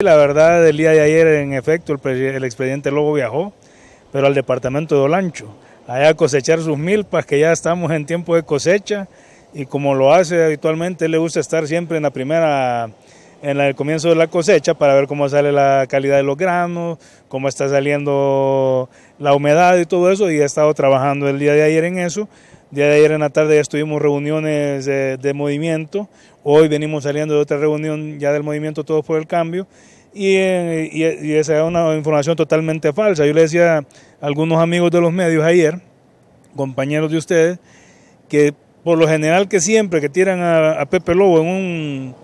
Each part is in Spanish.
La verdad, el día de ayer, en efecto, el, expediente luego Lobo viajó, pero al departamento de Olancho, allá a cosechar sus milpas, que ya estamos en tiempo de cosecha, y como lo hace habitualmente, le gusta estar siempre en la primera en el comienzo de la cosecha para ver cómo sale la calidad de los granos, cómo está saliendo la humedad y todo eso, y ha estado trabajando el día de ayer en eso de ayer en la tarde ya estuvimos reuniones de, movimiento, hoy venimos saliendo de otra reunión ya del movimiento Todos por el Cambio, eh, y, esa es una información totalmente falsa. Yo le decía a algunos amigos de los medios ayer, compañeros de ustedes, que por lo general que siempre que tiran a, Pepe Lobo en un,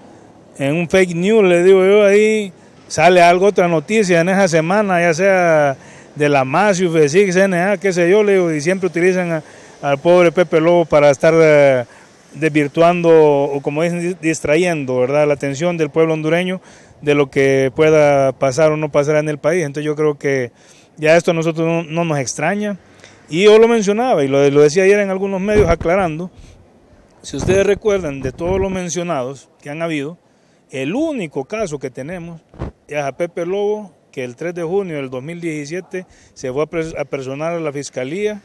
en un fake news, le digo yo, ahí sale algo, otra noticia en esa semana, ya sea de la MASIU, de CNA, qué sé yo, le digo, y siempre utilizan a al pobre Pepe Lobo para estar eh, desvirtuando o como dicen, distrayendo ¿verdad? la atención del pueblo hondureño de lo que pueda pasar o no pasar en el país. Entonces yo creo que ya esto a nosotros no, nos extraña. Y yo lo mencionaba y lo, lo decía ayer en algunos medios aclarando, si ustedes recuerdan de todos los mencionados que han habido, el único caso que tenemos es a Pepe Lobo, que el 3 de junio del 2017 se fue a personar a la Fiscalía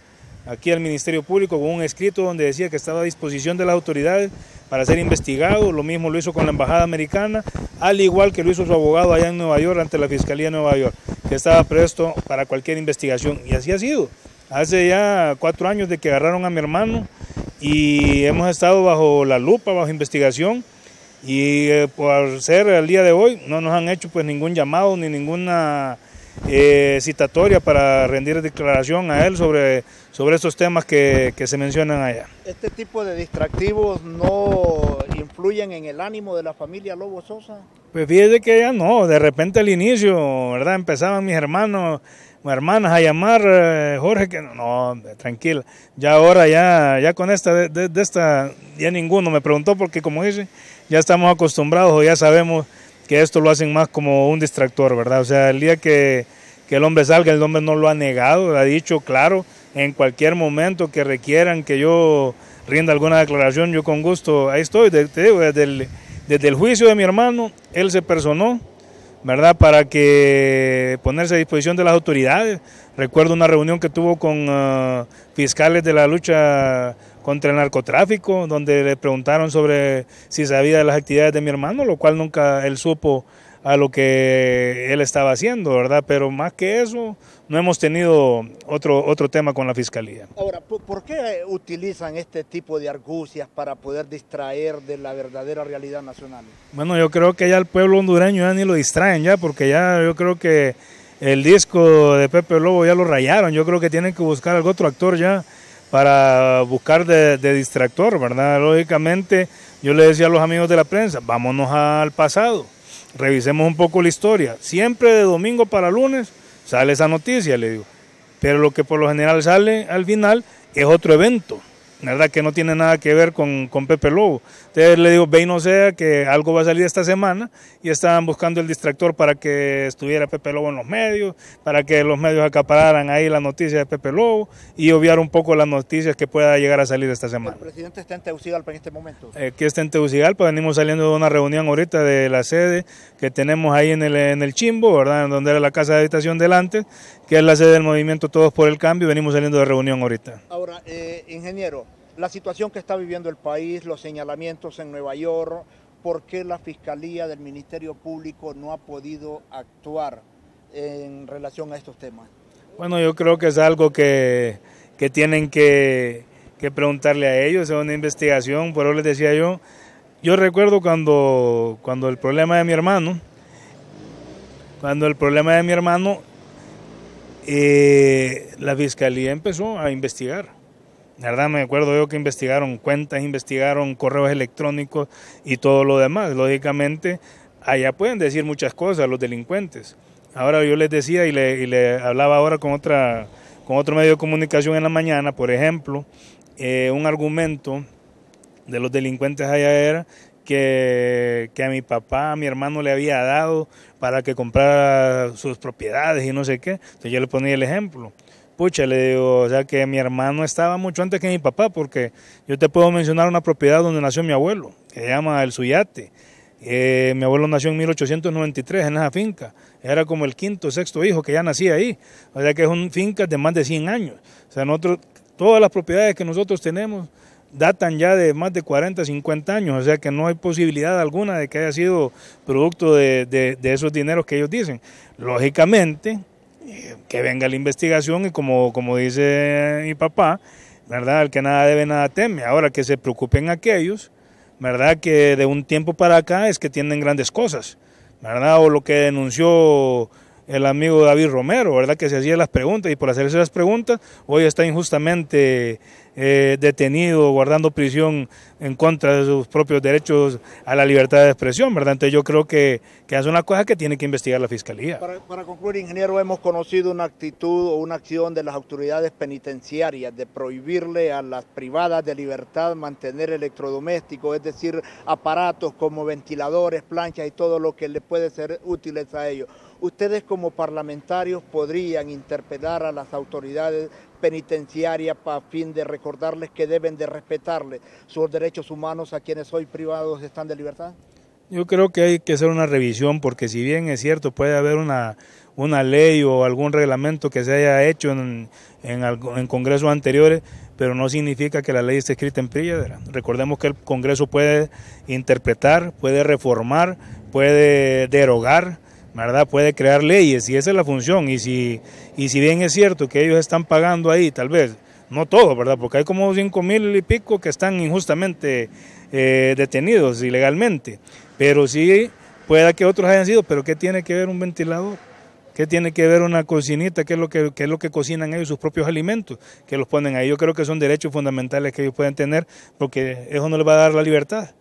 aquí al Ministerio Público con un escrito donde decía que estaba a disposición de las autoridades para ser investigado. Lo mismo lo hizo con la Embajada Americana, al igual que lo hizo su abogado allá en Nueva York ante la Fiscalía de Nueva York, que estaba presto para cualquier investigación. Y así ha sido. Hace ya cuatro años de que agarraron a mi hermano y hemos estado bajo la lupa, bajo investigación. Y eh, por ser el día de hoy no nos han hecho pues ningún llamado ni ninguna eh, citatoria para rendir declaración a él sobre, sobre estos temas que, se mencionan allá. ¿Este tipo de distractivos no influyen en el ánimo de la familia Lobo Sosa? Pues fíjese que ya no, de repente al inicio, ¿verdad? Empezaban mis hermanos mis hermanas a llamar eh, Jorge que no, no, tranquila ya ahora ya ya con esta de, esta ya ninguno me preguntó porque como dice ya estamos acostumbrados o ya sabemos que esto lo hacen más como un distractor, ¿verdad? O sea, el día que, el hombre salga, el hombre no lo ha negado, ha dicho claro, en cualquier momento que requieran que yo rinda alguna declaración, yo con gusto, ahí estoy, desde desde el juicio de mi hermano, él se personó ¿verdad? Para que ponerse a disposición de las autoridades. Recuerdo una reunión que tuvo con eh, fiscales de la lucha contra el narcotráfico, donde le preguntaron sobre si sabía de las actividades de mi hermano, lo cual nunca él supo a lo que él estaba haciendo, ¿verdad? Pero más que eso, no hemos tenido otro, otro tema con la fiscalía. Ahora, ¿por qué utilizan este tipo de argucias para poder distraer de la verdadera realidad nacional? Bueno, yo creo que ya el pueblo hondureño ya ni lo distraen ya, porque ya yo creo que el disco de Pepe Lobo ya lo rayaron, yo creo que tienen que buscar algún otro actor ya para buscar de, de, distractor, ¿verdad? Lógicamente, yo le decía a los amigos de la prensa, vámonos al pasado revisemos un poco la historia. Siempre de domingo para lunes sale esa noticia, le digo. Pero lo que por lo general sale al final es otro evento. ¿verdad? Que no tiene nada que ver con, Pepe Lobo. Entonces le digo, ve y no sea que algo va a salir esta semana y estaban buscando el distractor para que estuviera Pepe Lobo en los medios, para que los medios acapararan ahí la noticia de Pepe Lobo y obviar un poco las noticias que pueda llegar a salir esta semana. ¿El presidente está en Tegucigalpa en este momento? Eh, está en Tegucigalpa, venimos saliendo de una reunión ahorita de la sede que tenemos ahí en el, en el Chimbo, ¿verdad? donde era la casa de habitación delante, que es la sede del movimiento Todos por el Cambio, venimos saliendo de reunión ahorita. Ahora, eh, ingeniero, la situación que está viviendo el país, los señalamientos en Nueva York, por qué la Fiscalía del Ministerio Público no ha podido actuar en relación a estos temas. Bueno, yo creo que es algo que, tienen que, preguntarle a ellos, es una investigación, por eso les decía yo, yo recuerdo cuando, cuando el problema de mi hermano, cuando el problema de mi hermano, eh, la Fiscalía empezó a investigar la verdad me acuerdo yo que investigaron cuentas, investigaron correos electrónicos y todo lo demás. Lógicamente, allá pueden decir muchas cosas los delincuentes. Ahora yo les decía y le, hablaba ahora con, otra, con otro medio de comunicación en la mañana, por ejemplo, eh, un argumento de los delincuentes allá era que, que, a mi papá, a mi hermano le había dado para que comprara sus propiedades y no sé qué. Entonces yo le ponía el ejemplo pucha, le digo, o sea que mi hermano estaba mucho antes que mi papá, porque yo te puedo mencionar una propiedad donde nació mi abuelo, que se llama El Suyate. Eh, mi abuelo nació en 1893 en esa finca. Era como el quinto, sexto hijo que ya nacía ahí. O sea que es una finca de más de 100 años. O sea, todas las propiedades que nosotros tenemos datan ya de más de 40, 50 años. O sea que no hay posibilidad alguna de que haya sido producto de, de esos dineros que ellos dicen. Lógicamente, eh, que venga la investigación y como, como dice mi papá, ¿verdad? El que nada debe, nada teme. Ahora que se preocupen aquellos, ¿verdad? Que de un tiempo para acá es que tienen grandes cosas, ¿verdad? O lo que denunció el amigo David Romero, ¿verdad? Que se hacía las preguntas y por hacerse las preguntas hoy está injustamente eh, detenido, guardando prisión en contra de sus propios derechos a la libertad de expresión, ¿verdad? Entonces yo creo que, que es una cosa que tiene que investigar la Fiscalía. Para, concluir, ingeniero, hemos conocido una actitud o una acción de las autoridades penitenciarias de prohibirle a las privadas de libertad mantener electrodomésticos, es decir, aparatos como ventiladores, planchas y todo lo que le puede ser útiles a ellos. Ustedes como parlamentarios podrían interpelar a las autoridades penitenciaria para fin de recordarles que deben de respetarle sus derechos humanos a quienes hoy privados están de libertad? Yo creo que hay que hacer una revisión porque si bien es cierto puede haber una, ley o algún reglamento que se haya hecho en, congresos anteriores, pero no significa que la ley esté escrita en piedra. Recordemos que el Congreso puede interpretar, puede reformar, puede derogar ¿verdad? Puede crear leyes y esa es la función. Y si, y si bien es cierto que ellos están pagando ahí, tal vez, no todo, ¿verdad? Porque hay como cinco mil y pico que están injustamente eh, detenidos ilegalmente, pero sí pueda que otros hayan sido, pero ¿qué tiene que ver un ventilador? ¿Qué tiene que ver una cocinita? ¿Qué es lo que, qué es lo que cocinan ellos, sus propios alimentos que los ponen ahí? Yo creo que son derechos fundamentales que ellos pueden tener porque eso no les va a dar la libertad.